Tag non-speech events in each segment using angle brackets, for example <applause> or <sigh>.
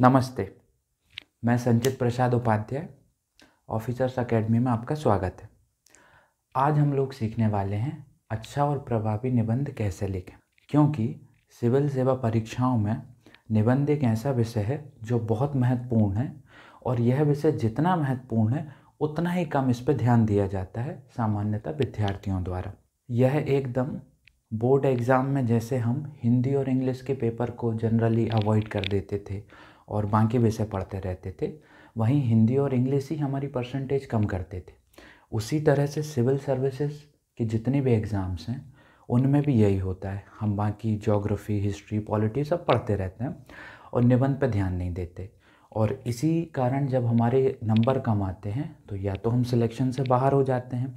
नमस्ते मैं संचित प्रसाद उपाध्याय ऑफिसर्स एकेडमी में आपका स्वागत है आज हम लोग सीखने वाले हैं अच्छा और प्रभावी निबंध कैसे लिखें क्योंकि सिविल सेवा परीक्षाओं में निबंध एक ऐसा विषय है जो बहुत महत्वपूर्ण है और यह विषय जितना महत्वपूर्ण है उतना ही कम इस पर ध्यान दिया जाता है सामान्यतः विद्यार्थियों द्वारा यह एकदम बोर्ड एग्ज़ाम में जैसे हम हिंदी और इंग्लिश के पेपर को जनरली अवॉइड कर देते थे और बाकी विषय पढ़ते रहते थे वहीं हिंदी और इंग्लिश ही हमारी परसेंटेज कम करते थे उसी तरह से सिविल सर्विसेज के जितने भी एग्ज़ाम्स हैं उनमें भी यही होता है हम बाकी जोग्राफ़ी हिस्ट्री पॉलिटी सब पढ़ते रहते हैं और निबंध पर ध्यान नहीं देते और इसी कारण जब हमारे नंबर कम आते हैं तो या तो हम सिलेक्शन से बाहर हो जाते हैं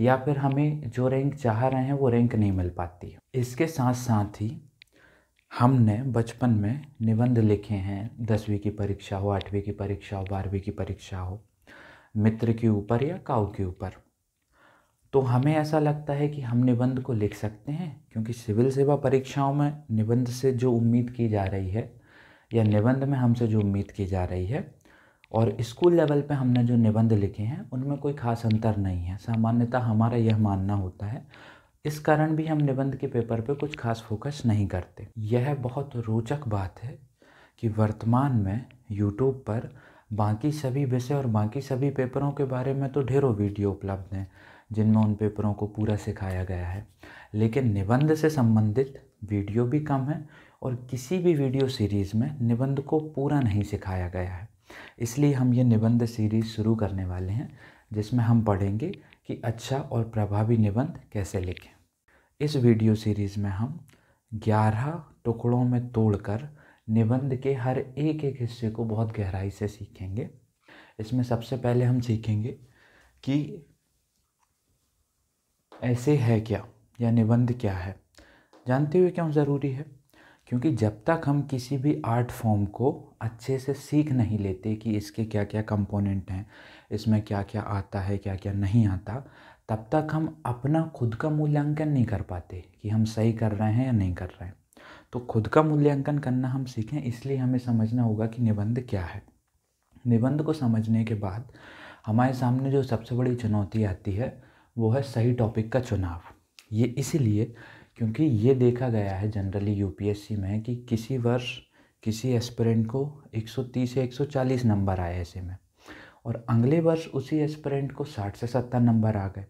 या फिर हमें जो रैंक चाह रहे हैं वो रैंक नहीं मिल पाती है इसके साथ साथ ही हमने बचपन में निबंध लिखे हैं दसवीं की परीक्षा हो आठवीं की परीक्षा हो बारहवीं की परीक्षा हो मित्र के ऊपर या काऊ के ऊपर तो हमें ऐसा लगता है कि हम निबंध को लिख सकते हैं क्योंकि सिविल सेवा परीक्षाओं में निबंध से जो उम्मीद की जा रही है या निबंध में हमसे जो उम्मीद की जा रही है और स्कूल लेवल पे हमने जो निबंध लिखे हैं उनमें कोई खास अंतर नहीं है सामान्यतः हमारा यह मानना होता है इस कारण भी हम निबंध के पेपर पे कुछ खास फोकस नहीं करते यह बहुत रोचक बात है कि वर्तमान में यूट्यूब पर बाकी सभी विषय और बाकी सभी पेपरों के बारे में तो ढेरों वीडियो उपलब्ध हैं जिनमें उन पेपरों को पूरा सिखाया गया है लेकिन निबंध से संबंधित वीडियो भी कम है और किसी भी वीडियो सीरीज़ में निबंध को पूरा नहीं सिखाया गया है इसलिए हम ये निबंध सीरीज़ शुरू करने वाले हैं जिसमें हम पढ़ेंगे कि अच्छा और प्रभावी निबंध कैसे लिखें इस वीडियो सीरीज़ में हम 11 टुकड़ों में तोड़कर निबंध के हर एक एक हिस्से को बहुत गहराई से सीखेंगे इसमें सबसे पहले हम सीखेंगे कि ऐसे है क्या या निबंध क्या है जानते हुए क्यों ज़रूरी है क्योंकि जब तक हम किसी भी आर्ट फॉर्म को अच्छे से सीख नहीं लेते कि इसके क्या क्या कंपोनेंट हैं इसमें क्या क्या आता है क्या क्या नहीं आता तब तक हम अपना खुद का मूल्यांकन नहीं कर पाते कि हम सही कर रहे हैं या नहीं कर रहे हैं तो खुद का मूल्यांकन करना हम सीखें इसलिए हमें समझना होगा कि निबंध क्या है निबंध को समझने के बाद हमारे सामने जो सबसे बड़ी चुनौती आती है वो है सही टॉपिक का चुनाव ये इसीलिए क्योंकि ये देखा गया है जनरली यूपीएससी में कि किसी वर्ष किसी एस्पिरेंट को 130 से 140 नंबर आए ऐसे में और अगले वर्ष उसी एस्पिरेंट को 60 से 70 नंबर आ गए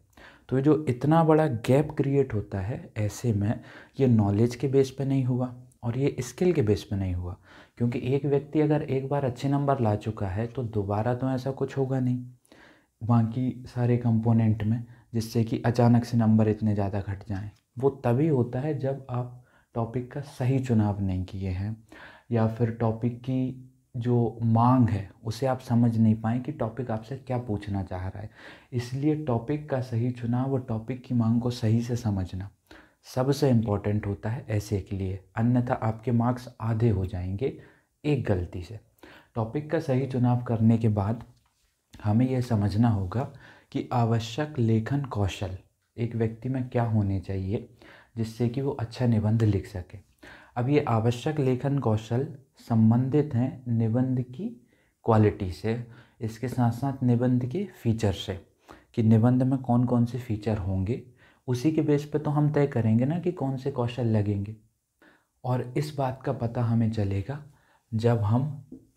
तो ये जो इतना बड़ा गैप क्रिएट होता है ऐसे में ये नॉलेज के बेस पे नहीं हुआ और ये स्किल के बेस पे नहीं हुआ क्योंकि एक व्यक्ति अगर एक बार अच्छे नंबर ला चुका है तो दोबारा तो ऐसा कुछ होगा नहीं बाकी सारे कंपोनेंट में जिससे कि अचानक से नंबर इतने ज़्यादा घट जाएं वो तभी होता है जब आप टॉपिक का सही चुनाव नहीं किए हैं या फिर टॉपिक की जो मांग है उसे आप समझ नहीं पाएँ कि टॉपिक आपसे क्या पूछना चाह रहा है इसलिए टॉपिक का सही चुनाव और टॉपिक की मांग को सही से समझना सबसे इम्पॉर्टेंट होता है ऐसे के लिए अन्यथा आपके मार्क्स आधे हो जाएंगे एक गलती से टॉपिक का सही चुनाव करने के बाद हमें यह समझना होगा कि आवश्यक लेखन कौशल एक व्यक्ति में क्या होने चाहिए जिससे कि वो अच्छा निबंध लिख सके अब ये आवश्यक लेखन कौशल संबंधित हैं निबंध की क्वालिटी से इसके साथ साथ निबंध के फीचर से कि निबंध में कौन कौन से फीचर होंगे उसी के बेस पर तो हम तय करेंगे ना कि कौन से कौशल लगेंगे और इस बात का पता हमें चलेगा जब हम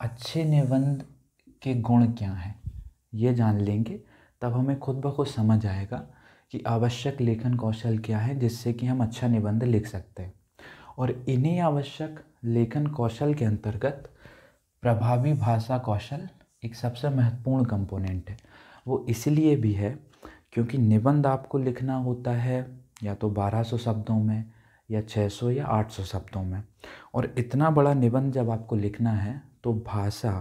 अच्छे निबंध के गुण क्या हैं ये जान लेंगे तब हमें खुद ब खुद समझ आएगा कि आवश्यक लेखन कौशल क्या है जिससे कि हम अच्छा निबंध लिख सकते हैं और इन्हीं आवश्यक लेखन कौशल के अंतर्गत प्रभावी भाषा कौशल एक सबसे महत्वपूर्ण कंपोनेंट है वो इसलिए भी है क्योंकि निबंध आपको लिखना होता है या तो 1200 शब्दों में या 600 या 800 शब्दों में और इतना बड़ा निबंध जब आपको लिखना है तो भाषा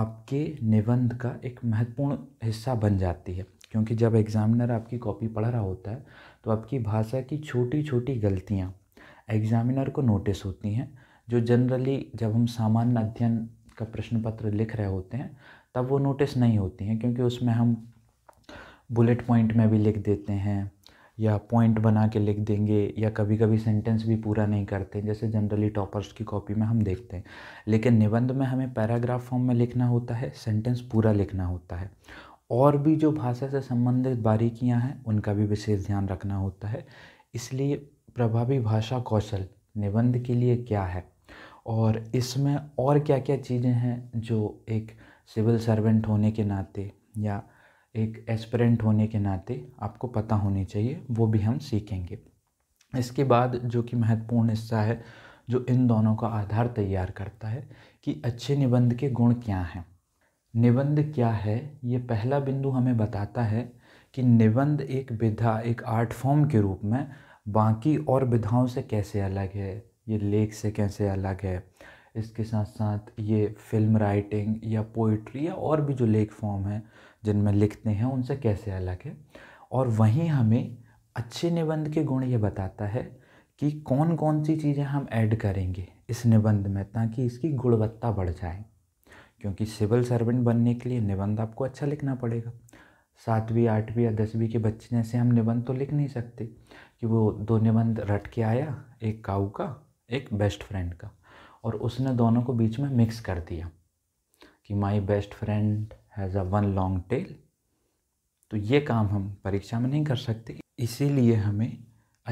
आपके निबंध का एक महत्वपूर्ण हिस्सा बन जाती है क्योंकि जब एग्ज़ामिनर आपकी कॉपी पढ़ रहा होता है तो आपकी भाषा की छोटी छोटी गलतियाँ एग्जामिनर को नोटिस होती हैं जो जनरली जब हम सामान्य अध्ययन का प्रश्न पत्र लिख रहे होते हैं तब वो नोटिस नहीं होती हैं क्योंकि उसमें हम बुलेट पॉइंट में भी लिख देते हैं या पॉइंट बना के लिख देंगे या कभी कभी सेंटेंस भी पूरा नहीं करते जैसे जनरली टॉपर्स की कॉपी में हम देखते हैं लेकिन निबंध में हमें पैराग्राफ फॉर्म में लिखना होता है सेंटेंस पूरा लिखना होता है और भी जो भाषा से संबंधित बारीकियां हैं उनका भी विशेष ध्यान रखना होता है इसलिए प्रभावी भाषा कौशल निबंध के लिए क्या है और इसमें और क्या क्या चीज़ें हैं जो एक सिविल सर्वेंट होने के नाते या एक एस्परेंट होने के नाते आपको पता होनी चाहिए वो भी हम सीखेंगे इसके बाद जो कि महत्वपूर्ण हिस्सा है जो इन दोनों का आधार तैयार करता है कि अच्छे निबंध के गुण क्या हैं निबंध क्या है ये पहला बिंदु हमें बताता है कि निबंध एक विधा एक आर्ट फॉर्म के रूप में बाकी और विधाओं से कैसे अलग है ये लेख से कैसे अलग है इसके साथ साथ ये फिल्म राइटिंग या पोइट्री या और भी जो लेख फॉर्म हैं जिनमें लिखते हैं उनसे कैसे अलग है और वहीं हमें अच्छे निबंध के गुण ये बताता है कि कौन कौन सी चीज़ें हम ऐड करेंगे इस निबंध में ताकि इसकी गुणवत्ता बढ़ जाए क्योंकि सिविल सर्वेंट बनने के लिए निबंध आपको अच्छा लिखना पड़ेगा सातवीं आठवीं या दसवीं के बच्चे जैसे हम निबंध तो लिख नहीं सकते कि वो दो निबंध रट के आया एक काऊ का एक बेस्ट फ्रेंड का और उसने दोनों को बीच में मिक्स कर दिया कि my best friend has a one long tail तो ये काम हम परीक्षा में नहीं कर सकते इसीलिए हमें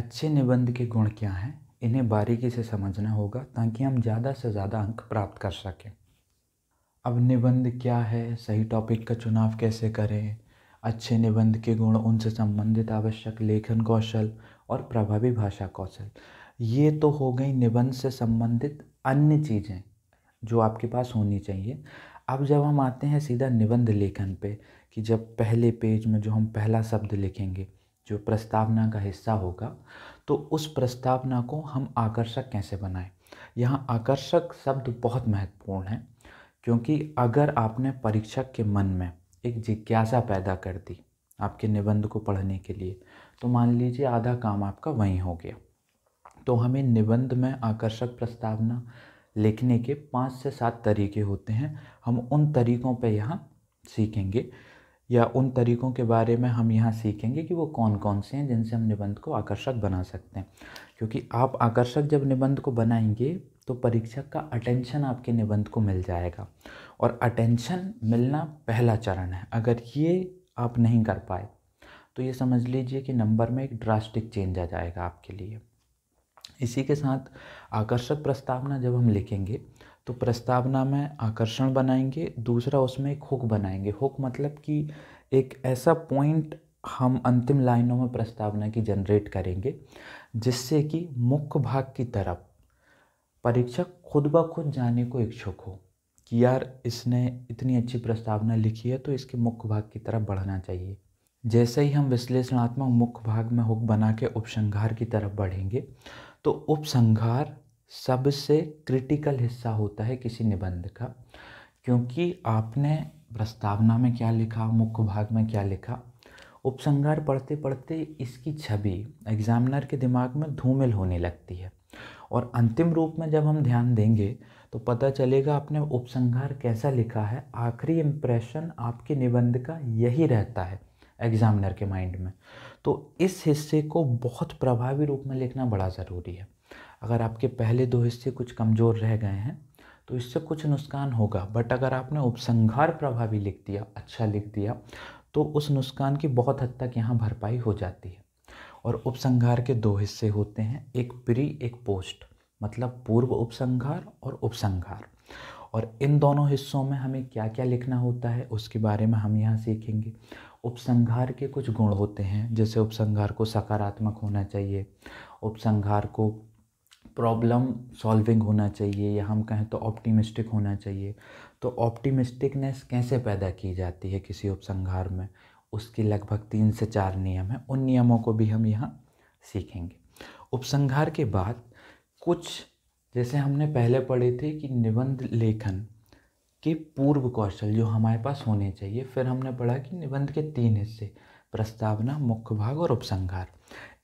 अच्छे निबंध के गुण क्या हैं इन्हें बारीकी से समझना होगा ताकि हम ज़्यादा से ज़्यादा अंक प्राप्त कर सकें अब निबंध क्या है सही टॉपिक का चुनाव कैसे करें अच्छे निबंध के गुण उनसे संबंधित आवश्यक लेखन कौशल और प्रभावी भाषा कौशल ये तो हो गई निबंध से संबंधित अन्य चीज़ें जो आपके पास होनी चाहिए अब जब हम आते हैं सीधा निबंध लेखन पे कि जब पहले पेज में जो हम पहला शब्द लिखेंगे जो प्रस्तावना का हिस्सा होगा तो उस प्रस्तावना को हम आकर्षक कैसे बनाएं यहाँ आकर्षक शब्द बहुत महत्वपूर्ण है क्योंकि अगर आपने परीक्षक के मन में एक जिज्ञासा पैदा कर दी आपके निबंध को पढ़ने के लिए तो मान लीजिए आधा काम आपका वहीं हो गया तो हमें निबंध में आकर्षक प्रस्तावना लिखने के पाँच से सात तरीके होते हैं हम उन तरीकों पर यहाँ सीखेंगे या उन तरीकों के बारे में हम यहाँ सीखेंगे कि वो कौन कौन से हैं जिनसे हम निबंध को आकर्षक बना सकते हैं क्योंकि आप आकर्षक जब निबंध को बनाएंगे तो परीक्षक का अटेंशन आपके निबंध को मिल जाएगा और अटेंशन मिलना पहला चरण है अगर ये आप नहीं कर पाए तो ये समझ लीजिए कि नंबर में एक ड्रास्टिक चेंज आ जाएगा आपके लिए इसी के साथ आकर्षक प्रस्तावना जब हम लिखेंगे तो प्रस्तावना में आकर्षण बनाएंगे दूसरा उसमें एक हुक बनाएंगे हुक मतलब कि एक ऐसा पॉइंट हम अंतिम लाइनों में प्रस्तावना की जनरेट करेंगे जिससे कि मुख्य भाग की तरफ परीक्षक खुद ब खुद जाने को इच्छुक हो कि यार इसने इतनी अच्छी प्रस्तावना लिखी है तो इसके मुख्य भाग की तरफ बढ़ना चाहिए जैसे ही हम विश्लेषणात्मक मुख्य भाग में हुक बना के उपसंहार की तरफ बढ़ेंगे तो उपसंहार सबसे क्रिटिकल हिस्सा होता है किसी निबंध का क्योंकि आपने प्रस्तावना में क्या लिखा मुख्य भाग में क्या लिखा उपसंहार पढ़ते पढ़ते इसकी छवि एग्जामिनर के दिमाग में धूमिल होने लगती है और अंतिम रूप में जब हम ध्यान देंगे तो पता चलेगा आपने उपसंहार कैसा लिखा है आखिरी इम्प्रेशन आपके निबंध का यही रहता है एग्जामिनर के माइंड में तो इस हिस्से को बहुत प्रभावी रूप में लिखना बड़ा ज़रूरी है अगर आपके पहले दो हिस्से कुछ कमज़ोर रह गए हैं तो इससे कुछ नुकसान होगा बट अगर आपने उपसंहार प्रभावी लिख दिया अच्छा लिख दिया तो उस नुकसान की बहुत हद तक यहाँ भरपाई हो जाती है और उपसंहार के दो हिस्से होते हैं एक प्री एक पोस्ट मतलब पूर्व उपसंहार और उपसंहार और इन दोनों हिस्सों में हमें क्या क्या लिखना होता है उसके बारे में हम यहाँ सीखेंगे उपसंहार के कुछ गुण होते हैं जैसे उपसंहार को सकारात्मक होना चाहिए उपसंहार को प्रॉब्लम सॉल्विंग होना चाहिए या हम कहें तो ऑप्टिमिस्टिक होना चाहिए तो ऑप्टिमिस्टिकनेस कैसे पैदा की जाती है किसी उपसंहार में उसके लगभग तीन से चार नियम हैं उन नियमों को भी हम यहाँ सीखेंगे उपसंहार के बाद कुछ जैसे हमने पहले पढ़े थे कि निबंध लेखन के पूर्व कौशल जो हमारे पास होने चाहिए फिर हमने पढ़ा कि निबंध के तीन हिस्से प्रस्तावना मुख्य भाग और उपसंहार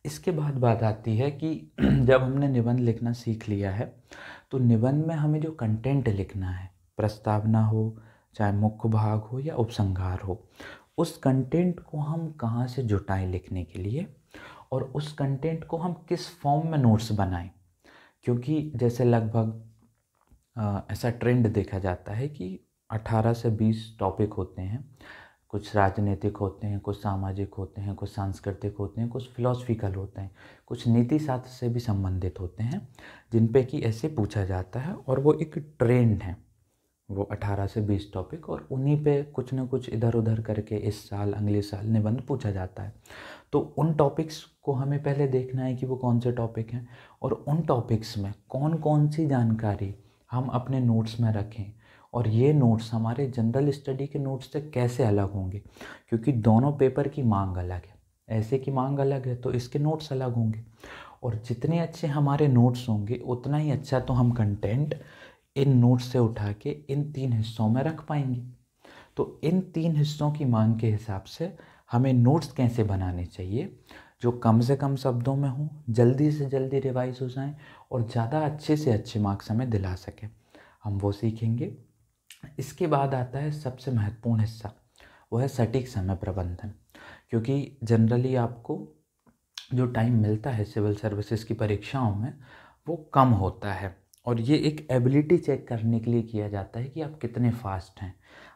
इसके बाद बात आती है कि <clears throat> जब हमने निबंध लिखना सीख लिया है तो निबंध में हमें जो कंटेंट लिखना है प्रस्तावना हो चाहे मुख्य भाग हो या उपसंहार हो उस कंटेंट को हम कहाँ से जुटाएं लिखने के लिए और उस कंटेंट को हम किस फॉर्म में नोट्स बनाएं क्योंकि जैसे लगभग ऐसा ट्रेंड देखा जाता है कि 18 से 20 टॉपिक होते हैं कुछ राजनीतिक होते हैं कुछ सामाजिक होते हैं कुछ सांस्कृतिक होते हैं कुछ फिलोसफिकल होते हैं कुछ नीति शास्त्र से भी संबंधित होते हैं जिन पे कि ऐसे पूछा जाता है और वो एक ट्रेंड है वो 18 से 20 टॉपिक और उन्हीं पे कुछ ना कुछ इधर उधर करके इस साल अगले साल निबंध पूछा जाता है तो उन टॉपिक्स को हमें पहले देखना है कि वो कौन से टॉपिक हैं और उन टॉपिक्स में कौन कौन सी जानकारी हम अपने नोट्स में रखें और ये नोट्स हमारे जनरल स्टडी के नोट्स से कैसे अलग होंगे क्योंकि दोनों पेपर की मांग अलग है ऐसे की मांग अलग है तो इसके नोट्स अलग होंगे और जितने अच्छे हमारे नोट्स होंगे उतना ही अच्छा तो हम कंटेंट इन नोट्स से उठा के इन तीन हिस्सों में रख पाएंगे तो इन तीन हिस्सों की मांग के हिसाब से हमें नोट्स कैसे बनाने चाहिए जो कम से कम शब्दों में हों जल्दी से जल्दी रिवाइज हो जाएं और ज़्यादा अच्छे से अच्छे मार्क्स हमें दिला सकें हम वो सीखेंगे इसके बाद आता है सबसे महत्वपूर्ण हिस्सा वो है सटीक समय प्रबंधन क्योंकि जनरली आपको जो टाइम मिलता है सिविल सर्विसेज की परीक्षाओं में वो कम होता है और ये एक एबिलिटी चेक करने के लिए किया जाता है कि आप कितने फास्ट हैं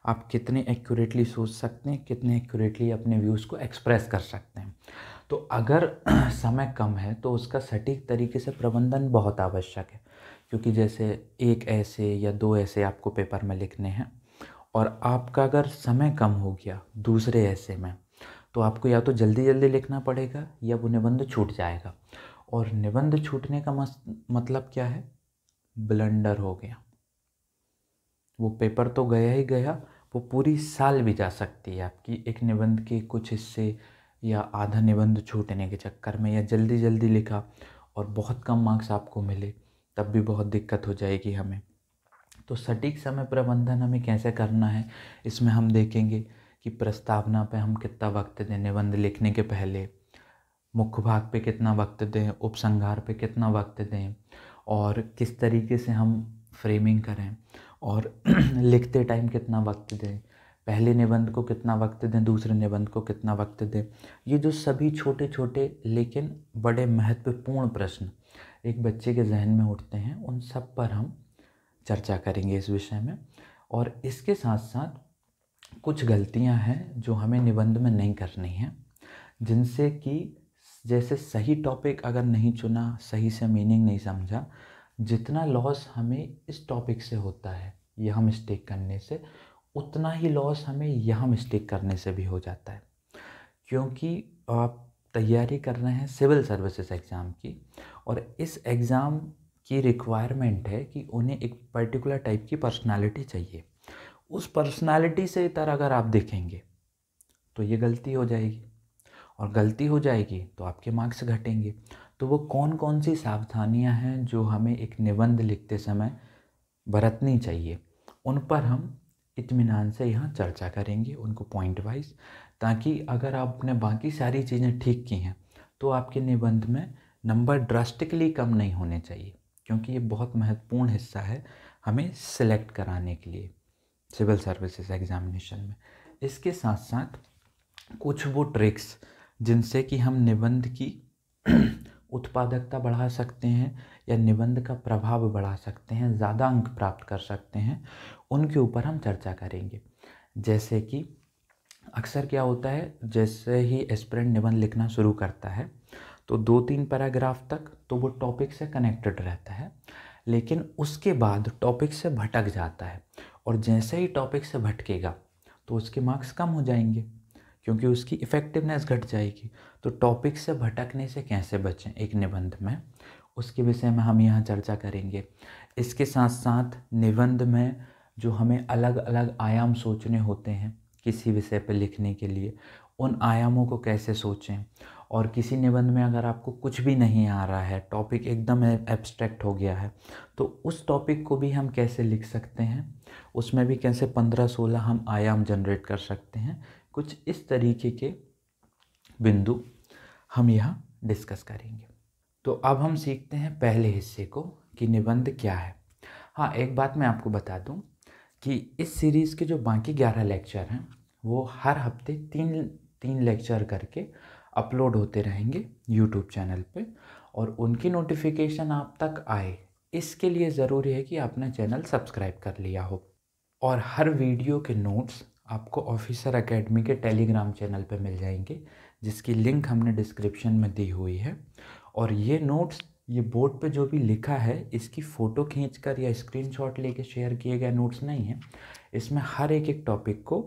आप कितने एक्यूरेटली सोच सकते हैं कितने एक्यूरेटली अपने व्यूज़ को एक्सप्रेस कर सकते हैं तो अगर <clears throat> समय कम है तो उसका सटीक तरीके से प्रबंधन बहुत आवश्यक है क्योंकि जैसे एक ऐसे या दो ऐसे आपको पेपर में लिखने हैं और आपका अगर समय कम हो गया दूसरे ऐसे में तो आपको या तो जल्दी जल्दी लिखना पड़ेगा या वो निबंध छूट जाएगा और निबंध छूटने का मतलब क्या है ब्लंडर हो गया वो पेपर तो गया ही गया वो पूरी साल भी जा सकती है आपकी एक निबंध के कुछ हिस्से या आधा निबंध छूटने के चक्कर में या जल्दी जल्दी लिखा और बहुत कम मार्क्स आपको मिले तब भी बहुत दिक्कत हो जाएगी हमें तो सटीक समय प्रबंधन हमें कैसे करना है इसमें हम देखेंगे कि प्रस्तावना पे हम कितना वक्त दें निबंध लिखने के पहले मुख्य भाग पे कितना वक्त दें उपसंहार पे कितना वक्त दें और किस तरीके से हम फ्रेमिंग करें और <clears throat> लिखते टाइम कितना वक्त दें पहले निबंध को कितना वक्त दें दूसरे निबंध को कितना वक्त दें ये जो सभी छोटे छोटे लेकिन बड़े महत्वपूर्ण प्रश्न एक बच्चे के जहन में उठते हैं उन सब पर हम चर्चा करेंगे इस विषय में और इसके साथ साथ कुछ गलतियां हैं जो हमें निबंध में नहीं करनी हैं जिनसे कि जैसे सही टॉपिक अगर नहीं चुना सही से मीनिंग नहीं समझा जितना लॉस हमें इस टॉपिक से होता है यह मिस्टेक करने से उतना ही लॉस हमें यह मिस्टेक करने से भी हो जाता है क्योंकि आप तैयारी कर रहे हैं सिविल सर्विसेज एग्ज़ाम की और इस एग्ज़ाम की रिक्वायरमेंट है कि उन्हें एक पर्टिकुलर टाइप की पर्सनालिटी चाहिए उस पर्सनालिटी से इतर अगर आप देखेंगे तो ये गलती हो जाएगी और गलती हो जाएगी तो आपके मार्क्स घटेंगे तो वो कौन कौन सी सावधानियां हैं जो हमें एक निबंध लिखते समय बरतनी चाहिए उन पर हम इतमान से यहाँ चर्चा करेंगे उनको पॉइंट वाइज ताकि अगर आपने बाकी सारी चीज़ें ठीक की हैं तो आपके निबंध में नंबर ड्रास्टिकली कम नहीं होने चाहिए क्योंकि ये बहुत महत्वपूर्ण हिस्सा है हमें सेलेक्ट कराने के लिए सिविल सर्विसेज एग्जामिनेशन में इसके साथ साथ कुछ वो ट्रिक्स जिनसे कि हम निबंध की <clears throat> उत्पादकता बढ़ा सकते हैं या निबंध का प्रभाव बढ़ा सकते हैं ज़्यादा अंक प्राप्त कर सकते हैं उनके ऊपर हम चर्चा करेंगे जैसे कि अक्सर क्या होता है जैसे ही एस्परेंट निबंध लिखना शुरू करता है तो दो तीन पैराग्राफ तक तो वो टॉपिक से कनेक्टेड रहता है लेकिन उसके बाद टॉपिक से भटक जाता है और जैसे ही टॉपिक से भटकेगा तो उसके मार्क्स कम हो जाएंगे क्योंकि उसकी इफ़ेक्टिवनेस घट जाएगी तो टॉपिक से भटकने से कैसे बचें एक निबंध में उसके विषय में हम यहाँ चर्चा करेंगे इसके साथ साथ निबंध में जो हमें अलग अलग आयाम सोचने होते हैं किसी विषय पर लिखने के लिए उन आयामों को कैसे सोचें और किसी निबंध में अगर आपको कुछ भी नहीं आ रहा है टॉपिक एकदम एब्स्ट्रैक्ट हो गया है तो उस टॉपिक को भी हम कैसे लिख सकते हैं उसमें भी कैसे पंद्रह सोलह हम आयाम जनरेट कर सकते हैं कुछ इस तरीके के बिंदु हम यहाँ डिस्कस करेंगे तो अब हम सीखते हैं पहले हिस्से को कि निबंध क्या है हाँ एक बात मैं आपको बता दूँ कि इस सीरीज़ के जो बाकी ग्यारह लेक्चर हैं वो हर हफ्ते तीन तीन लेक्चर करके अपलोड होते रहेंगे यूट्यूब चैनल पे और उनकी नोटिफिकेशन आप तक आए इसके लिए ज़रूरी है कि आपने चैनल सब्सक्राइब कर लिया हो और हर वीडियो के नोट्स आपको ऑफिसर एकेडमी के टेलीग्राम चैनल पे मिल जाएंगे जिसकी लिंक हमने डिस्क्रिप्शन में दी हुई है और ये नोट्स ये बोर्ड पे जो भी लिखा है इसकी फ़ोटो खींचकर या स्क्रीनशॉट लेके शेयर किए गए नोट्स नहीं हैं इसमें हर एक एक टॉपिक को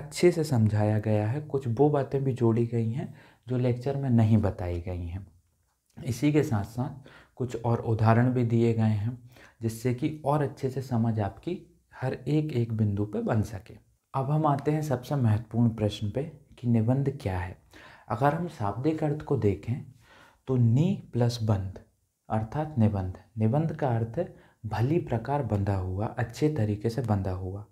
अच्छे से समझाया गया है कुछ वो बातें भी जोड़ी गई हैं जो लेक्चर में नहीं बताई गई हैं इसी के साथ साथ कुछ और उदाहरण भी दिए गए हैं जिससे कि और अच्छे से समझ आपकी हर एक एक बिंदु पे बन सके अब हम आते हैं सबसे महत्वपूर्ण प्रश्न पे कि निबंध क्या है अगर हम शाब्दिक अर्थ को देखें तो नि प्लस बंध अर्थात निबंध निबंध का अर्थ भली प्रकार बंधा हुआ अच्छे तरीके से बंधा हुआ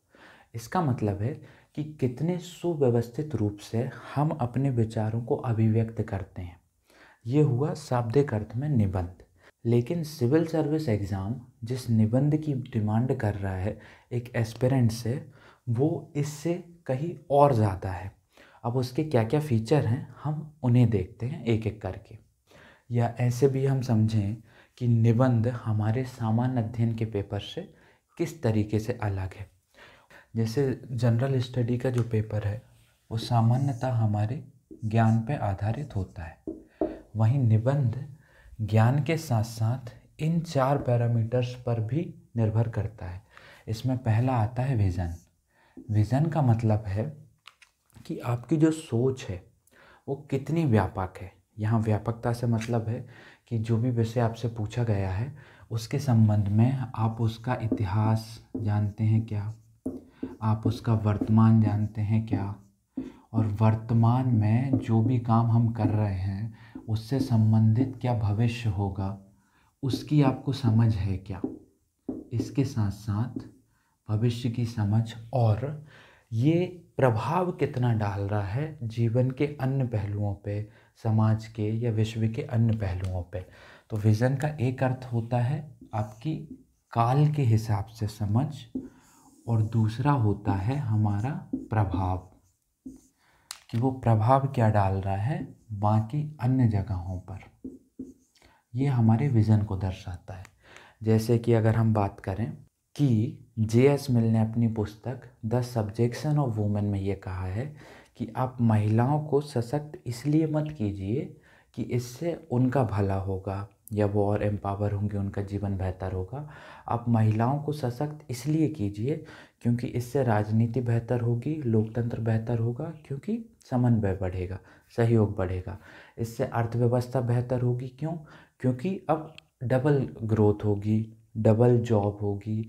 इसका मतलब है कि कितने सुव्यवस्थित रूप से हम अपने विचारों को अभिव्यक्त करते हैं ये हुआ शाब्दिक अर्थ में निबंध लेकिन सिविल सर्विस एग्ज़ाम जिस निबंध की डिमांड कर रहा है एक एस्पिरेंट से वो इससे कहीं और ज़्यादा है अब उसके क्या क्या फ़ीचर हैं हम उन्हें देखते हैं एक एक करके या ऐसे भी हम समझें कि निबंध हमारे सामान्य अध्ययन के पेपर से किस तरीके से अलग है जैसे जनरल स्टडी का जो पेपर है वो सामान्यतः हमारे ज्ञान पर आधारित होता है वहीं निबंध ज्ञान के साथ साथ इन चार पैरामीटर्स पर भी निर्भर करता है इसमें पहला आता है विज़न विज़न का मतलब है कि आपकी जो सोच है वो कितनी व्यापक है यहाँ व्यापकता से मतलब है कि जो भी विषय आपसे पूछा गया है उसके संबंध में आप उसका इतिहास जानते हैं क्या आप उसका वर्तमान जानते हैं क्या और वर्तमान में जो भी काम हम कर रहे हैं उससे संबंधित क्या भविष्य होगा उसकी आपको समझ है क्या इसके साथ साथ भविष्य की समझ और ये प्रभाव कितना डाल रहा है जीवन के अन्य पहलुओं पे समाज के या विश्व के अन्य पहलुओं पर तो विज़न का एक अर्थ होता है आपकी काल के हिसाब से समझ और दूसरा होता है हमारा प्रभाव कि वो प्रभाव क्या डाल रहा है बाकी अन्य जगहों पर ये हमारे विज़न को दर्शाता है जैसे कि अगर हम बात करें कि जे एस मिल ने अपनी पुस्तक द सब्जेक्शन ऑफ वुमेन में ये कहा है कि आप महिलाओं को सशक्त इसलिए मत कीजिए कि इससे उनका भला होगा या वो और एम्पावर होंगे उनका जीवन बेहतर होगा आप महिलाओं को सशक्त इसलिए कीजिए क्योंकि इससे राजनीति बेहतर होगी लोकतंत्र बेहतर होगा क्योंकि समन्वय बढ़ेगा सहयोग बढ़ेगा इससे अर्थव्यवस्था बेहतर होगी क्यों क्योंकि अब डबल ग्रोथ होगी डबल जॉब होगी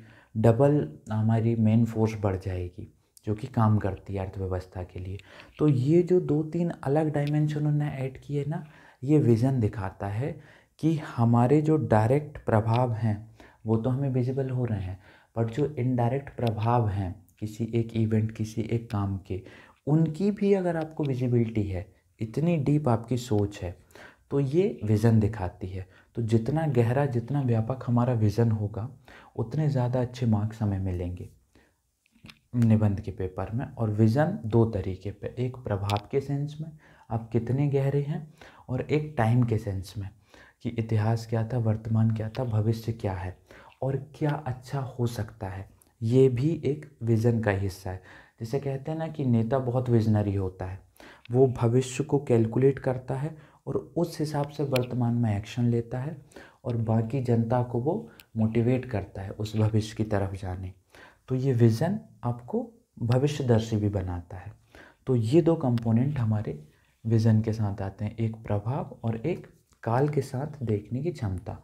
डबल हमारी मेन फोर्स बढ़ जाएगी जो कि काम करती है अर्थव्यवस्था के लिए तो ये जो दो तीन अलग डायमेंशन उन्होंने ऐड किए ना ये विज़न दिखाता है कि हमारे जो डायरेक्ट प्रभाव हैं वो तो हमें विजिबल हो रहे हैं बट जो इनडायरेक्ट प्रभाव हैं किसी एक इवेंट किसी एक काम के उनकी भी अगर आपको विजिबिलिटी है इतनी डीप आपकी सोच है तो ये विज़न दिखाती है तो जितना गहरा जितना व्यापक हमारा विज़न होगा उतने ज़्यादा अच्छे मार्क्स हमें मिलेंगे निबंध के पेपर में और विज़न दो तरीके पे एक प्रभाव के सेंस में आप कितने गहरे हैं और एक टाइम के सेंस में कि इतिहास क्या था वर्तमान क्या था भविष्य क्या है और क्या अच्छा हो सकता है ये भी एक विज़न का हिस्सा है जैसे कहते हैं ना कि नेता बहुत विजनरी होता है वो भविष्य को कैलकुलेट करता है और उस हिसाब से वर्तमान में एक्शन लेता है और बाकी जनता को वो मोटिवेट करता है उस भविष्य की तरफ जाने तो ये विज़न आपको भविष्यदर्शी भी बनाता है तो ये दो कंपोनेंट हमारे विज़न के साथ आते हैं एक प्रभाव और एक काल के साथ देखने की क्षमता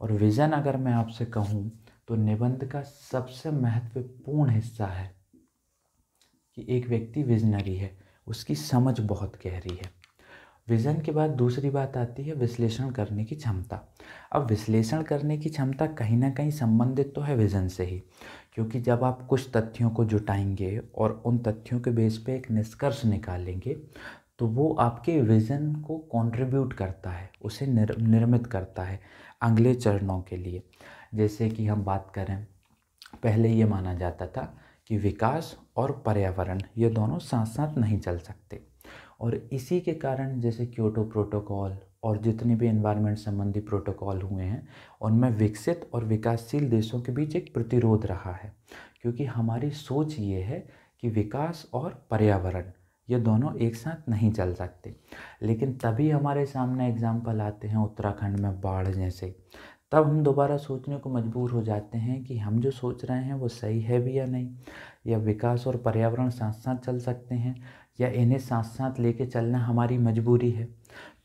और विज़न अगर मैं आपसे कहूँ तो निबंध का सबसे महत्वपूर्ण हिस्सा है कि एक व्यक्ति विजनरी है उसकी समझ बहुत गहरी है विजन के बाद दूसरी बात आती है विश्लेषण करने की क्षमता अब विश्लेषण करने की क्षमता कहीं ना कहीं संबंधित तो है विजन से ही क्योंकि जब आप कुछ तथ्यों को जुटाएंगे और उन तथ्यों के बेस पे एक निष्कर्ष निकालेंगे तो वो आपके विज़न को कंट्रीब्यूट करता है उसे निर, निर्मित करता है अगले चरणों के लिए जैसे कि हम बात करें पहले ये माना जाता था कि विकास और पर्यावरण ये दोनों साथ साथ नहीं चल सकते और इसी के कारण जैसे क्योटो प्रोटोकॉल और जितने भी एनवायरनमेंट संबंधी प्रोटोकॉल हुए हैं उनमें विकसित और विकासशील देशों के बीच एक प्रतिरोध रहा है क्योंकि हमारी सोच ये है कि विकास और पर्यावरण ये दोनों एक साथ नहीं चल सकते लेकिन तभी हमारे सामने एग्जाम्पल आते हैं उत्तराखंड में बाढ़ जैसे तब हम दोबारा सोचने को मजबूर हो जाते हैं कि हम जो सोच रहे हैं वो सही है भी या नहीं या विकास और पर्यावरण साथ साथ चल सकते हैं या इन्हें साथ साथ लेके चलना हमारी मजबूरी है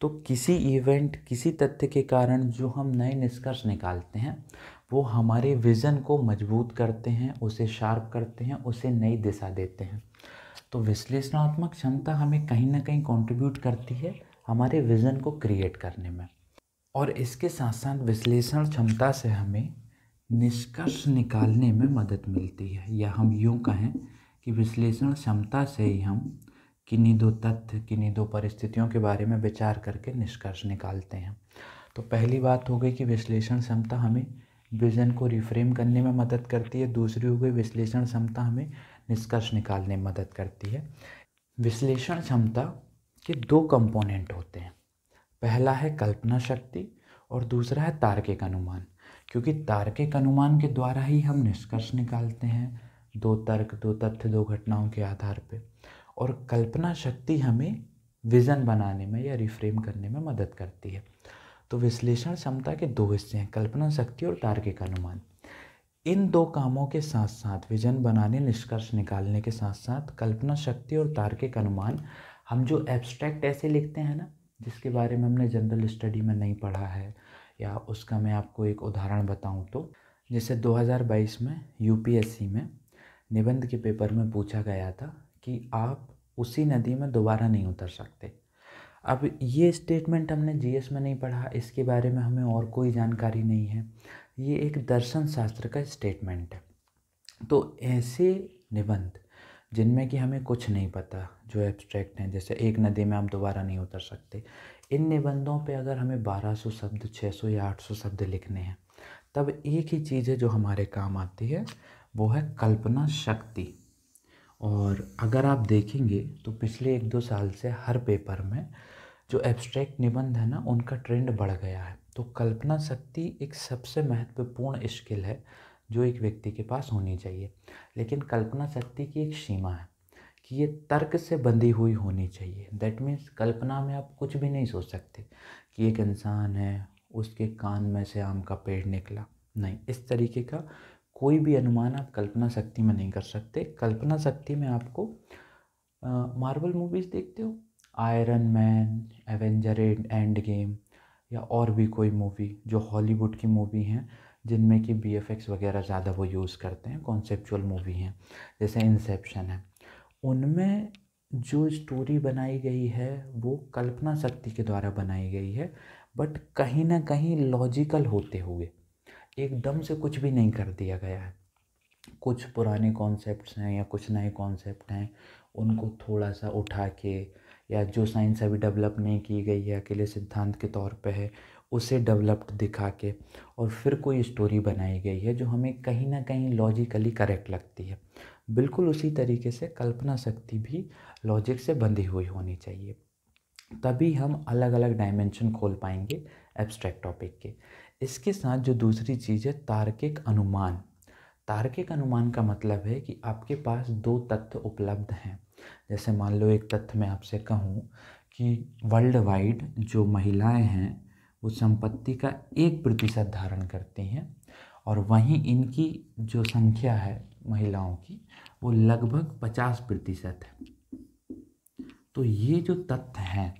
तो किसी इवेंट किसी तथ्य के कारण जो हम नए निष्कर्ष निकालते हैं वो हमारे विज़न को मजबूत करते हैं उसे शार्प करते हैं उसे नई दिशा देते हैं तो विश्लेषणात्मक क्षमता हमें कहीं ना कहीं कंट्रीब्यूट करती है हमारे विज़न को क्रिएट करने में और इसके साथ साथ विश्लेषण क्षमता से हमें निष्कर्ष निकालने में मदद मिलती है या हम यूँ कहें कि विश्लेषण क्षमता से ही हम किन्हीं दो तथ्य किन्हीं दो परिस्थितियों के बारे में विचार करके निष्कर्ष निकालते हैं तो पहली बात हो गई कि विश्लेषण क्षमता हमें विजन को रिफ्रेम करने में मदद करती है दूसरी हो गई विश्लेषण क्षमता हमें निष्कर्ष निकालने में मदद करती है विश्लेषण क्षमता के दो कंपोनेंट होते हैं पहला है कल्पना शक्ति और दूसरा है तार्किक अनुमान क्योंकि तार्किक अनुमान के द्वारा ही हम निष्कर्ष निकालते हैं दो तर्क दो तथ्य दो घटनाओं के आधार पर और कल्पना शक्ति हमें विज़न बनाने में या रिफ्रेम करने में मदद करती है तो विश्लेषण क्षमता के दो हिस्से हैं कल्पना शक्ति और तार्किक अनुमान इन दो कामों के साथ साथ विजन बनाने निष्कर्ष निकालने के साथ साथ कल्पना शक्ति और तार्किक अनुमान हम जो एब्स्ट्रैक्ट ऐसे लिखते हैं ना जिसके बारे में हमने जनरल स्टडी में नहीं पढ़ा है या उसका मैं आपको एक उदाहरण बताऊं तो जैसे 2022 में यूपीएससी में निबंध के पेपर में पूछा गया था कि आप उसी नदी में दोबारा नहीं उतर सकते अब ये स्टेटमेंट हमने जीएस में नहीं पढ़ा इसके बारे में हमें और कोई जानकारी नहीं है ये एक दर्शन शास्त्र का स्टेटमेंट है तो ऐसे निबंध जिनमें कि हमें कुछ नहीं पता जो एब्स्ट्रैक्ट हैं जैसे एक नदी में आप दोबारा नहीं उतर सकते इन निबंधों पे अगर हमें 1200 शब्द 600 या 800 शब्द लिखने हैं तब एक ही चीज़ है जो हमारे काम आती है वो है कल्पना शक्ति और अगर आप देखेंगे तो पिछले एक दो साल से हर पेपर में जो एब्स्ट्रैक्ट निबंध है ना उनका ट्रेंड बढ़ गया है तो कल्पना शक्ति एक सबसे महत्वपूर्ण स्किल है जो एक व्यक्ति के पास होनी चाहिए लेकिन कल्पना शक्ति की एक सीमा है कि ये तर्क से बंधी हुई होनी चाहिए दैट मीन्स कल्पना में आप कुछ भी नहीं सोच सकते कि एक इंसान है उसके कान में से आम का पेड़ निकला नहीं इस तरीके का कोई भी अनुमान आप कल्पना शक्ति में नहीं कर सकते कल्पना शक्ति में आपको मार्बल मूवीज़ देखते हो Iron Man Avenger Endgame या और भी कोई मूवी जो हॉलीवुड की मूवी हैं जिनमें कि बी एफ एक्स वगैरह ज़्यादा वो यूज़ करते हैं कॉन्सेप्चुअल मूवी हैं जैसे इंसेप्शन है उनमें जो स्टोरी बनाई गई है वो कल्पना शक्ति के द्वारा बनाई गई है बट कहीं ना कहीं लॉजिकल होते हुए एकदम से कुछ भी नहीं कर दिया गया है कुछ पुराने कॉन्सेप्ट हैं या कुछ नए कॉन्सेप्ट हैं उनको थोड़ा सा उठा के या जो साइंस अभी डेवलप नहीं की गई है अकेले सिद्धांत के तौर पे है उसे डेवलप्ड दिखा के और फिर कोई स्टोरी बनाई गई है जो हमें कहीं ना कहीं लॉजिकली करेक्ट लगती है बिल्कुल उसी तरीके से कल्पना शक्ति भी लॉजिक से बंधी हुई होनी चाहिए तभी हम अलग अलग डायमेंशन खोल पाएंगे एब्स्ट्रैक्ट टॉपिक के इसके साथ जो दूसरी चीज़ है तार्किक अनुमान तार्किक अनुमान का मतलब है कि आपके पास दो तथ्य उपलब्ध हैं जैसे मान लो एक तथ्य मैं आपसे कहूँ कि वर्ल्ड वाइड जो महिलाएं हैं वो संपत्ति का एक प्रतिशत धारण करती हैं और वहीं इनकी जो संख्या है महिलाओं की वो लगभग पचास प्रतिशत है तो ये जो तथ्य हैं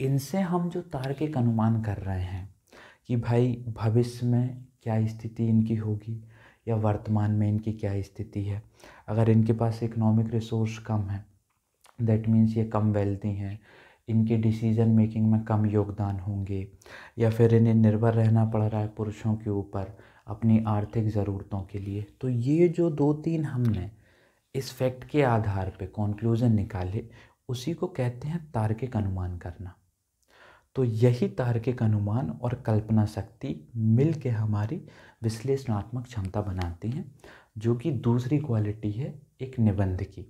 इनसे हम जो तार्किक अनुमान कर रहे हैं कि भाई भविष्य में क्या स्थिति इनकी होगी या वर्तमान में इनकी क्या स्थिति है अगर इनके पास इकोनॉमिक रिसोर्स कम है दैट मीन्स ये कम वेल्थी हैं इनके डिसीज़न मेकिंग में कम योगदान होंगे या फिर इन्हें निर्भर रहना पड़ रहा है पुरुषों के ऊपर अपनी आर्थिक ज़रूरतों के लिए तो ये जो दो तीन हमने इस फैक्ट के आधार पे कॉन्क्लूज़न निकाले उसी को कहते हैं तार्किक अनुमान करना तो यही तार्किक अनुमान और कल्पना शक्ति मिल के हमारी विश्लेषणात्मक क्षमता बनाती हैं जो कि दूसरी क्वालिटी है एक निबंध की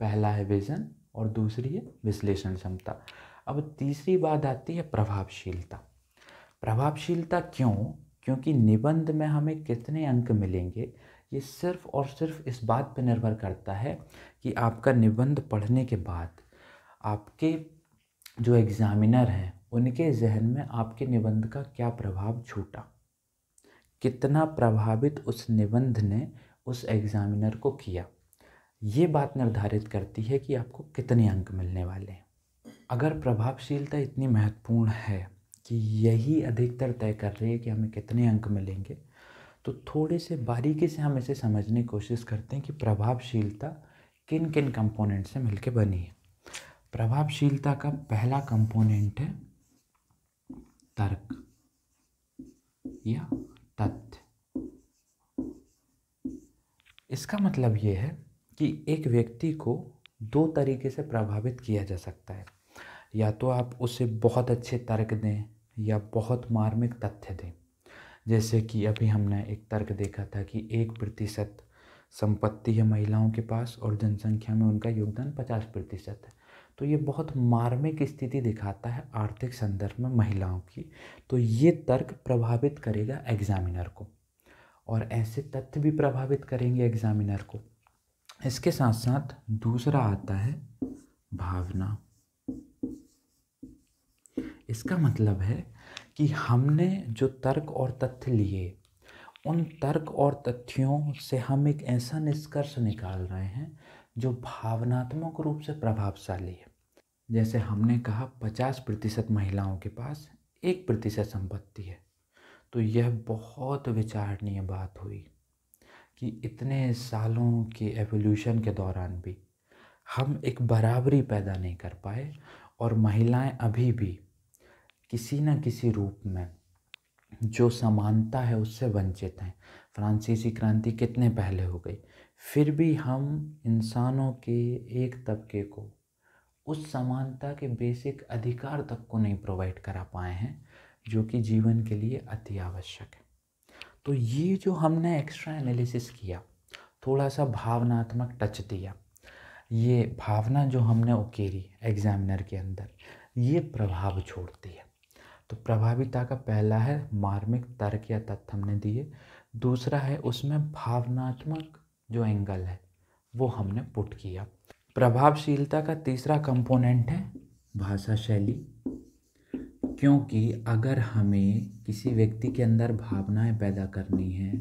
पहला है विजन और दूसरी है विश्लेषण क्षमता अब तीसरी बात आती है प्रभावशीलता प्रभावशीलता क्यों क्योंकि निबंध में हमें कितने अंक मिलेंगे ये सिर्फ और सिर्फ इस बात पर निर्भर करता है कि आपका निबंध पढ़ने के बाद आपके जो एग्ज़ामिनर हैं उनके जहन में आपके निबंध का क्या प्रभाव छूटा कितना प्रभावित उस निबंध ने उस एग्ज़ामिनर को किया ये बात निर्धारित करती है कि आपको कितने अंक मिलने वाले हैं अगर प्रभावशीलता इतनी महत्वपूर्ण है कि यही अधिकतर तय कर रही है कि हमें कितने अंक मिलेंगे तो थोड़े से बारीकी से हम इसे समझने की कोशिश करते हैं कि प्रभावशीलता किन किन कंपोनेंट से मिलके बनी है प्रभावशीलता का पहला कंपोनेंट है तर्क या तथ्य इसका मतलब ये है कि एक व्यक्ति को दो तरीके से प्रभावित किया जा सकता है या तो आप उसे बहुत अच्छे तर्क दें या बहुत मार्मिक तथ्य दें जैसे कि अभी हमने एक तर्क देखा था कि एक प्रतिशत संपत्ति है महिलाओं के पास और जनसंख्या में उनका योगदान पचास प्रतिशत है तो ये बहुत मार्मिक स्थिति दिखाता है आर्थिक संदर्भ में महिलाओं की तो ये तर्क प्रभावित करेगा एग्जामिनर को और ऐसे तथ्य भी प्रभावित करेंगे एग्जामिनर को इसके साथ साथ दूसरा आता है भावना इसका मतलब है कि हमने जो तर्क और तथ्य लिए उन तर्क और तथ्यों से हम एक ऐसा निष्कर्ष निकाल रहे हैं जो भावनात्मक रूप से प्रभावशाली है जैसे हमने कहा पचास प्रतिशत महिलाओं के पास एक प्रतिशत संपत्ति है तो यह बहुत विचारणीय बात हुई कि इतने सालों के एवोल्यूशन के दौरान भी हम एक बराबरी पैदा नहीं कर पाए और महिलाएं अभी भी किसी न किसी रूप में जो समानता है उससे वंचित हैं फ्रांसीसी क्रांति कितने पहले हो गई फिर भी हम इंसानों के एक तबके को उस समानता के बेसिक अधिकार तक को नहीं प्रोवाइड करा पाए हैं जो कि जीवन के लिए अति आवश्यक है तो ये जो हमने एक्स्ट्रा एनालिसिस किया थोड़ा सा भावनात्मक टच दिया ये भावना जो हमने उकेरी एग्जामिनर के अंदर ये प्रभाव छोड़ती है तो प्रभाविता का पहला है मार्मिक तर्क या तथ्य हमने दिए दूसरा है उसमें भावनात्मक जो एंगल है वो हमने पुट किया प्रभावशीलता का तीसरा कंपोनेंट है भाषा शैली क्योंकि अगर हमें किसी व्यक्ति के अंदर भावनाएं पैदा करनी है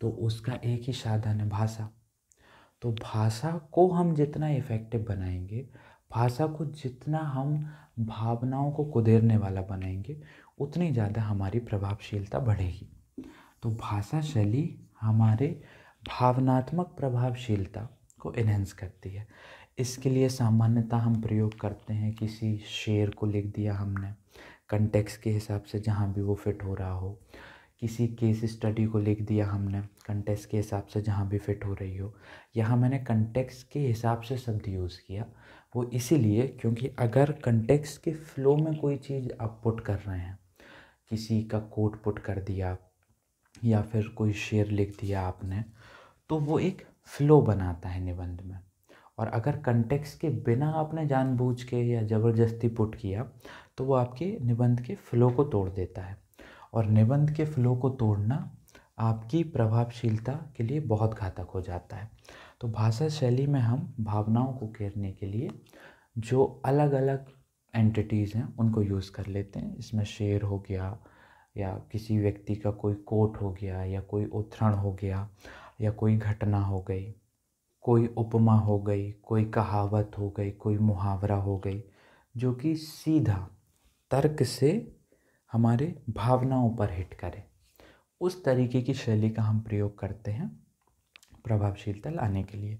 तो उसका एक ही साधन है भाषा तो भाषा को हम जितना इफ़ेक्टिव बनाएंगे भाषा को जितना हम भावनाओं को कुदेरने वाला बनाएंगे उतनी ज़्यादा हमारी प्रभावशीलता बढ़ेगी तो भाषा शैली हमारे भावनात्मक प्रभावशीलता को इन्हेंस करती है इसके लिए सामान्यतः हम प्रयोग करते हैं किसी शेर को लिख दिया हमने कंटेक्स के हिसाब से जहाँ भी वो फिट हो रहा हो किसी केस स्टडी को लिख दिया हमने कंटेक्स के हिसाब से जहाँ भी फिट हो रही हो यहाँ मैंने कंटेक्स के हिसाब से शब्द यूज़ किया वो इसीलिए क्योंकि अगर कंटेक्स के फ्लो में कोई चीज़ आप पुट कर रहे हैं किसी का कोट पुट कर दिया या फिर कोई शेर लिख दिया आपने तो वो एक फ्लो बनाता है निबंध में और अगर कंटेक्स के बिना आपने जानबूझ के या ज़बरदस्ती पुट किया तो वो आपके निबंध के फ्लो को तोड़ देता है और निबंध के फ्लो को तोड़ना आपकी प्रभावशीलता के लिए बहुत घातक हो जाता है तो भाषा शैली में हम भावनाओं को घेरने के लिए जो अलग अलग एंटिटीज़ हैं उनको यूज़ कर लेते हैं इसमें शेर हो गया या किसी व्यक्ति का कोई कोट हो गया या कोई उद्धरण हो गया या कोई घटना हो गई कोई उपमा हो गई कोई कहावत हो गई कोई मुहावरा हो गई जो कि सीधा तर्क से हमारे भावनाओं पर हिट करे उस तरीके की शैली का हम प्रयोग करते हैं प्रभावशीलता लाने के लिए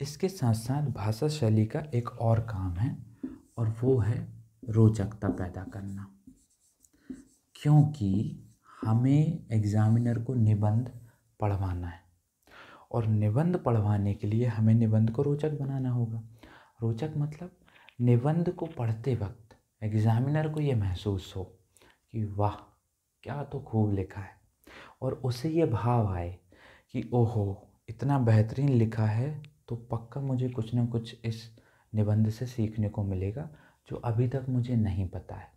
इसके साथ साथ भाषा शैली का एक और काम है और वो है रोचकता पैदा करना क्योंकि हमें एग्ज़ामिनर को निबंध पढ़वाना है और निबंध पढ़वाने के लिए हमें निबंध को रोचक बनाना होगा रोचक मतलब निबंध को पढ़ते वक्त एग्ज़ामिनर को ये महसूस हो कि वाह क्या तो खूब लिखा है और उसे ये भाव आए कि ओहो इतना बेहतरीन लिखा है तो पक्का मुझे कुछ ना कुछ इस निबंध से सीखने को मिलेगा जो अभी तक मुझे नहीं पता है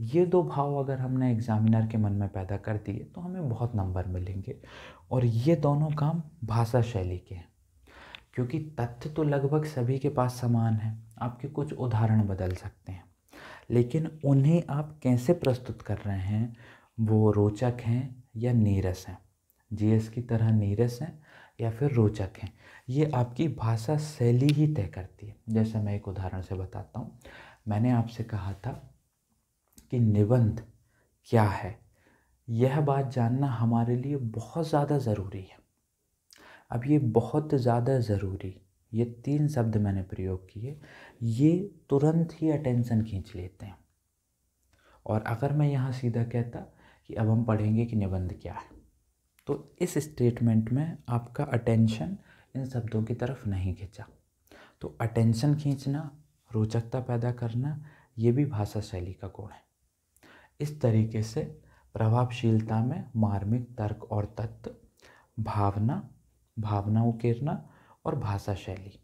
ये दो भाव अगर हमने एग्ज़ामिनर के मन में पैदा कर दिए तो हमें बहुत नंबर मिलेंगे और ये दोनों काम भाषा शैली के हैं क्योंकि तथ्य तो लगभग सभी के पास समान है आपके कुछ उदाहरण बदल सकते हैं लेकिन उन्हें आप कैसे प्रस्तुत कर रहे हैं वो रोचक हैं या नीरस हैं जीएस की तरह नीरस हैं या फिर रोचक हैं ये आपकी भाषा शैली ही तय करती है जैसे मैं एक उदाहरण से बताता हूँ मैंने आपसे कहा था कि निबंध क्या है यह बात जानना हमारे लिए बहुत ज़्यादा ज़रूरी है अब ये बहुत ज़्यादा ज़रूरी ये तीन शब्द मैंने प्रयोग किए ये तुरंत ही अटेंशन खींच लेते हैं और अगर मैं यहाँ सीधा कहता कि अब हम पढ़ेंगे कि निबंध क्या है तो इस स्टेटमेंट में आपका अटेंशन इन शब्दों की तरफ नहीं खींचा तो अटेंशन खींचना रोचकता पैदा करना ये भी भाषा शैली का गुण है इस तरीके से प्रभावशीलता में मार्मिक तर्क और तत्व भावना भावना उकेरना और भाषा शैली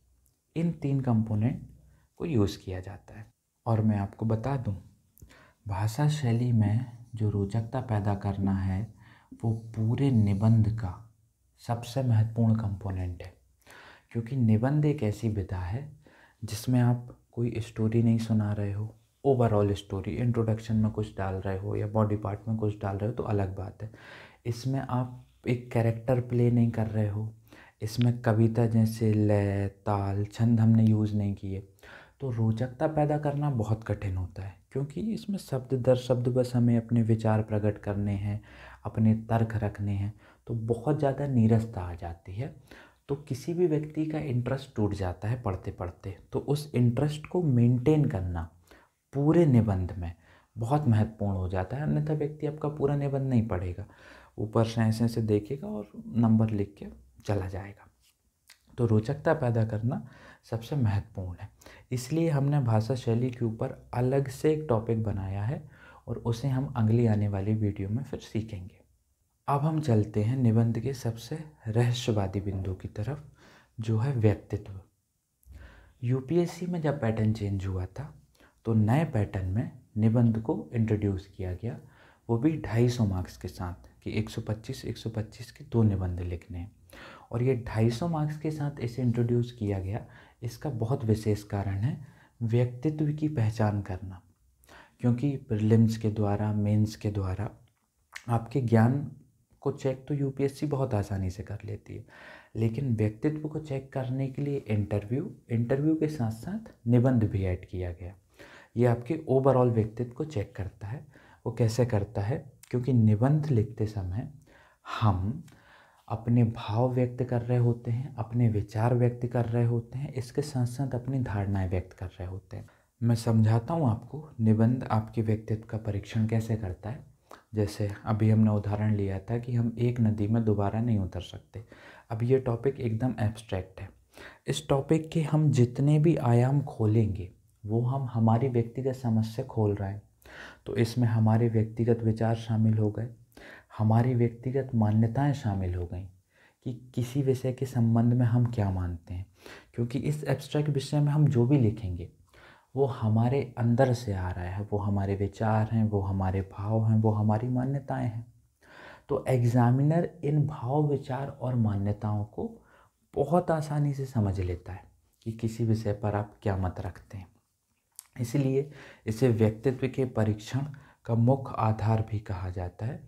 इन तीन कंपोनेंट को यूज़ किया जाता है और मैं आपको बता दूं भाषा शैली में जो रोचकता पैदा करना है वो पूरे निबंध का सबसे महत्वपूर्ण कंपोनेंट है क्योंकि निबंध एक ऐसी विधा है जिसमें आप कोई स्टोरी नहीं सुना रहे हो ओवरऑल स्टोरी इंट्रोडक्शन में कुछ डाल रहे हो या बॉडी पार्ट में कुछ डाल रहे हो तो अलग बात है इसमें आप एक कैरेक्टर प्ले नहीं कर रहे हो इसमें कविता जैसे लय ताल छंद हमने यूज़ नहीं किए तो रोचकता पैदा करना बहुत कठिन होता है क्योंकि इसमें शब्द दर शब्द बस हमें अपने विचार प्रकट करने हैं अपने तर्क रखने हैं तो बहुत ज़्यादा नीरसता आ जाती है तो किसी भी व्यक्ति का इंटरेस्ट टूट जाता है पढ़ते पढ़ते तो उस इंटरेस्ट को मेंटेन करना पूरे निबंध में बहुत महत्वपूर्ण हो जाता है अन्यथा व्यक्ति आपका पूरा निबंध नहीं पढ़ेगा ऊपर से ऐसे ऐसे देखेगा और नंबर लिख के चला जाएगा तो रोचकता पैदा करना सबसे महत्वपूर्ण है इसलिए हमने भाषा शैली के ऊपर अलग से एक टॉपिक बनाया है और उसे हम अगली आने वाली वीडियो में फिर सीखेंगे अब हम चलते हैं निबंध के सबसे रहस्यवादी बिंदु की तरफ जो है व्यक्तित्व यूपीएससी में जब पैटर्न चेंज हुआ था तो नए पैटर्न में निबंध को इंट्रोड्यूस किया गया वो भी ढाई सौ मार्क्स के साथ कि 125 125 के दो निबंध लिखने हैं और ये ढाई सौ मार्क्स के साथ इसे इंट्रोड्यूस किया गया इसका बहुत विशेष कारण है व्यक्तित्व की पहचान करना क्योंकि प्रिलिम्स के द्वारा मेंस के द्वारा आपके ज्ञान को चेक तो यूपीएससी बहुत आसानी से कर लेती है लेकिन व्यक्तित्व को चेक करने के लिए इंटरव्यू इंटरव्यू के साथ साथ निबंध भी ऐड किया गया ये आपके ओवरऑल व्यक्तित्व को चेक करता है वो कैसे करता है क्योंकि निबंध लिखते समय हम अपने भाव व्यक्त कर रहे होते हैं अपने विचार व्यक्त कर रहे होते हैं इसके साथ साथ अपनी धारणाएं व्यक्त कर रहे होते हैं मैं समझाता हूँ आपको निबंध आपके व्यक्तित्व का परीक्षण कैसे करता है जैसे अभी हमने उदाहरण लिया था कि हम एक नदी में दोबारा नहीं उतर सकते अब ये टॉपिक एकदम एब्स्ट्रैक्ट है इस टॉपिक के हम जितने भी आयाम खोलेंगे वो हम हमारी व्यक्तिगत समझ से खोल रहा है तो इसमें हमारे व्यक्तिगत विचार शामिल हो गए हमारी व्यक्तिगत मान्यताएं शामिल हो गई कि किसी विषय के संबंध में हम क्या मानते हैं क्योंकि इस एब्स्ट्रैक्ट विषय में हम जो भी लिखेंगे वो हमारे अंदर से आ रहा है वो हमारे विचार हैं वो हमारे भाव हैं वो हमारी मान्यताएं हैं तो एग्ज़ामिनर इन भाव विचार और मान्यताओं को बहुत आसानी से समझ लेता है कि किसी विषय पर आप क्या मत रखते हैं इसलिए इसे व्यक्तित्व के परीक्षण का मुख्य आधार भी कहा जाता है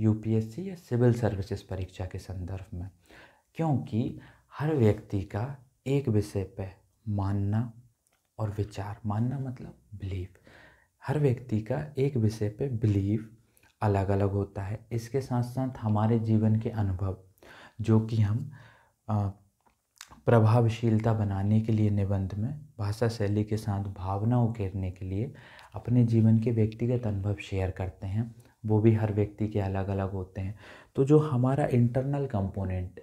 यूपीएससी या सिविल सर्विसेज परीक्षा के संदर्भ में क्योंकि हर व्यक्ति का एक विषय पर मानना और विचार मानना मतलब बिलीव हर व्यक्ति का एक विषय पर बिलीव अलग अलग होता है इसके साथ साथ हमारे जीवन के अनुभव जो कि हम प्रभावशीलता बनाने के लिए निबंध में भाषा शैली के साथ भावना उकेरने के लिए अपने जीवन के व्यक्तिगत अनुभव शेयर करते हैं वो भी हर व्यक्ति के अलग अलग होते हैं तो जो हमारा इंटरनल कंपोनेंट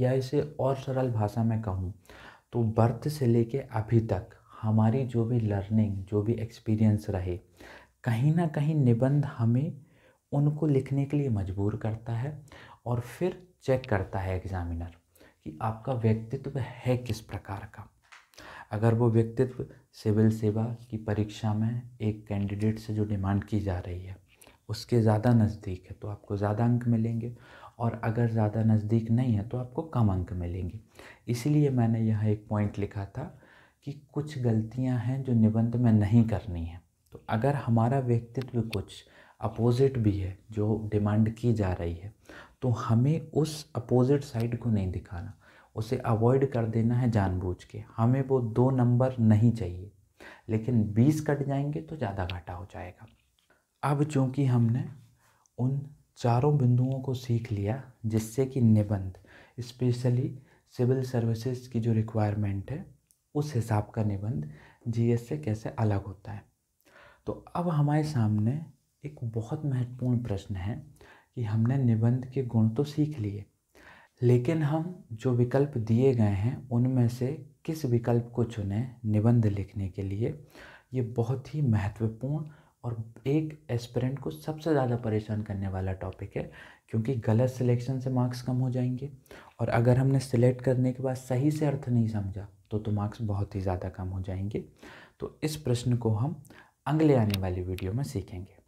या इसे और सरल भाषा में कहूँ तो बर्थ से लेके अभी तक हमारी जो भी लर्निंग जो भी एक्सपीरियंस रहे कहीं ना कहीं निबंध हमें उनको लिखने के लिए मजबूर करता है और फिर चेक करता है एग्ज़ामिनर कि आपका व्यक्तित्व है किस प्रकार का अगर वो व्यक्तित्व सिविल सेवा की परीक्षा में एक कैंडिडेट से जो डिमांड की जा रही है उसके ज़्यादा नज़दीक है तो आपको ज़्यादा अंक मिलेंगे और अगर ज़्यादा नज़दीक नहीं है तो आपको कम अंक मिलेंगे इसलिए मैंने यह एक पॉइंट लिखा था कि कुछ गलतियाँ हैं जो निबंध में नहीं करनी है तो अगर हमारा व्यक्तित्व कुछ अपोजिट भी है जो डिमांड की जा रही है तो हमें उस अपोजिट साइड को नहीं दिखाना उसे अवॉइड कर देना है जानबूझ के हमें वो दो नंबर नहीं चाहिए लेकिन बीस कट जाएंगे तो ज़्यादा घाटा हो जाएगा अब चूँकि हमने उन चारों बिंदुओं को सीख लिया जिससे कि निबंध स्पेशली सिविल सर्विसेज की जो रिक्वायरमेंट है उस हिसाब का निबंध जीएस से कैसे अलग होता है तो अब हमारे सामने एक बहुत महत्वपूर्ण प्रश्न है कि हमने निबंध के गुण तो सीख लिए लेकिन हम जो विकल्प दिए गए हैं उनमें से किस विकल्प को चुने निबंध लिखने के लिए ये बहुत ही महत्वपूर्ण और एक एस्पिरेंट को सबसे ज़्यादा परेशान करने वाला टॉपिक है क्योंकि गलत सिलेक्शन से मार्क्स कम हो जाएंगे और अगर हमने सिलेक्ट करने के बाद सही से अर्थ नहीं समझा तो तो मार्क्स बहुत ही ज़्यादा कम हो जाएंगे तो इस प्रश्न को हम अगले आने वाली वीडियो में सीखेंगे